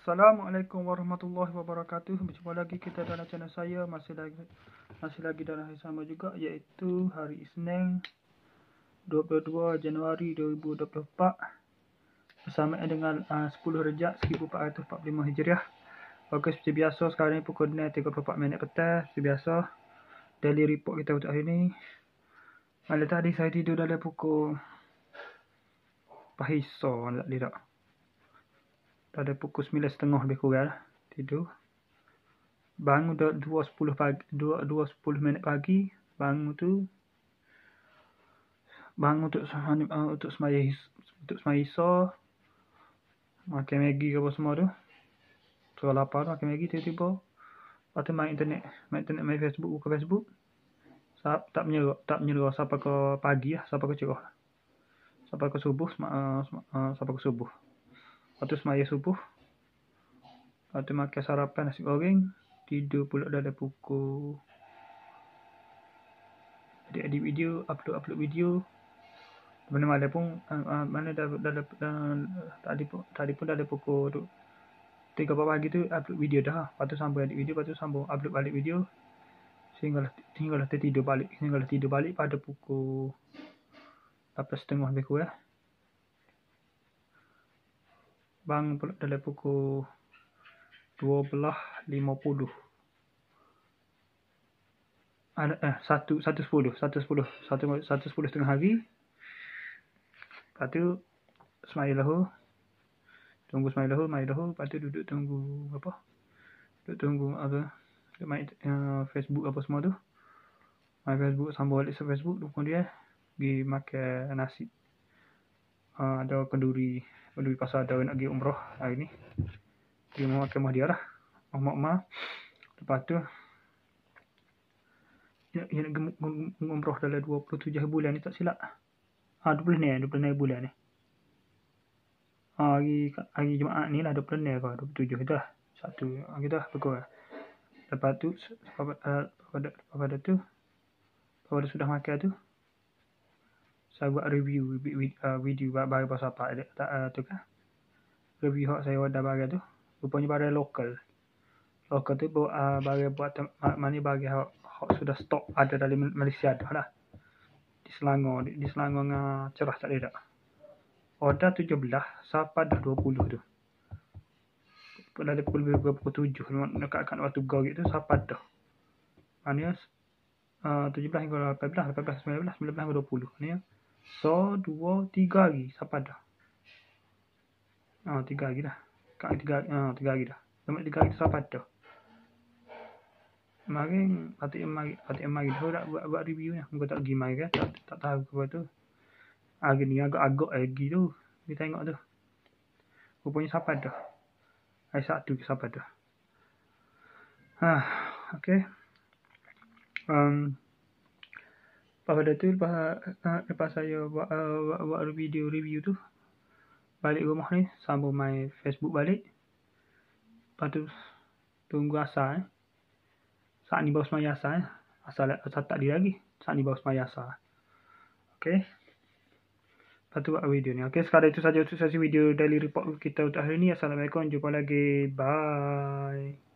Assalamualaikum warahmatullahi wabarakatuh. Berjumpa lagi kita dalam channel saya masih lagi masih lagi dalam hari sama juga iaitu hari Isnin 22 Januari 2024 bersama dengan uh, 10 Rejab 1445 Hijriah. Okey seperti biasa sekarang ini pukul 9.34 minit petang seperti biasa. Daily report kita untuk hari ini. Malam tadi saya tidur dalam pukul Pahisor, tak lirak pada pukul 9.30 lebih kurang lah, tidur. Bangun dah 2.10 pagi, 2.10 minit pagi, bangun tu. Bangun untuk uh, untuk semayah, untuk semayah iso. Makan Maggi ke apa semua tu. Terlalu lapar makan Maggi tiba-tiba. Lepas main internet, main internet, main Facebook, buka Facebook. Sab, tak menyeru, tak menyeru sampai ke pagi lah, sampai ke cerah. Sampai ke subuh, eh, eh, sampai ke subuh. ke subuh. Lepas tu semaya subuh. Lepas makan sarapan nasi goreng. Tidur pula dah ada pukul. Jadi edit video, upload upload video. Mana mana pun, ah, ah, mana dah, dah, dah uh, tadi pun, tadi pun dah ada pukul tu. Tiga bapak gitu. upload video dah. Lepas tu sambung edit video, lepas tu sambung upload balik video. Sehinggalah, sehinggalah tertidur balik. Sehinggalah tidur balik pada pukul apa setengah kurang. Ya bang dalam pukul 12.50 ada eh, satu satu sepuluh satu sepuluh satu satu sepuluh setengah hari lepas tu semai lahu tunggu semai lahu mai lahu lepas tu duduk tunggu apa duduk tunggu apa duduk main uh, Facebook apa semua tu main Facebook sambung balik ke Facebook tunggu dia di makan nasi Ah, ada kenduri kenduri pasal ada nak pergi umrah hari ni pergi mama ke mahdia lah mama mama lepas tu dia nak pergi umrah dalam 27 bulan ni tak silap ah ha, 20 ni 29 bulan ni eh. Ah hari hari jumaat ni lah 20 ni ke 27 tu lah satu hari tu lah pukul lah. lepas tu pada pada tu pada sudah makan tu saya buat review uh, video bagi pasal apa tak uh, tu kan review hak saya ada bagi tu rupanya pada lokal lokal tu buat uh, bagi buat mana bagi hak sudah stok ada dari Malaysia dah lah di Selangor di, Selangor ngah cerah tak ada tujuh belah, order dah dua puluh tu pada pukul berapa pukul 7 dekat kat waktu gerik tu sampai dah mana uh, tujuh belah, hingga belah, 18, 18, 19, 19 hingga 20 ni ya. So, dua, tiga lagi. Siapa dah? Ha, oh, tiga lagi dah. Kak, tiga, ha, oh, tiga lagi dah. Lepas tiga lagi tu siapa dah? Mari, patut yang mari. Patut yang mari. Tahu tak buat, buat review ni. Lah. Muka tak pergi mari kan. Tak, tak tahu apa tu. Hari ni agak-agak lagi tu. Kita tengok tu. Rupanya siapa dah? Hari satu ke siapa dah? Ha, okay. Um, pada tu lepas, eh, lepas saya buat, uh, buat, buat video review tu balik rumah ni sambung main Facebook balik lepas tu tunggu asal eh. saat ni baru semai asal eh. asal, tak dia lagi saat ni baru semai asal ok lepas tu buat video ni ok sekarang itu saja untuk sesi video daily report kita untuk hari ni assalamualaikum jumpa lagi bye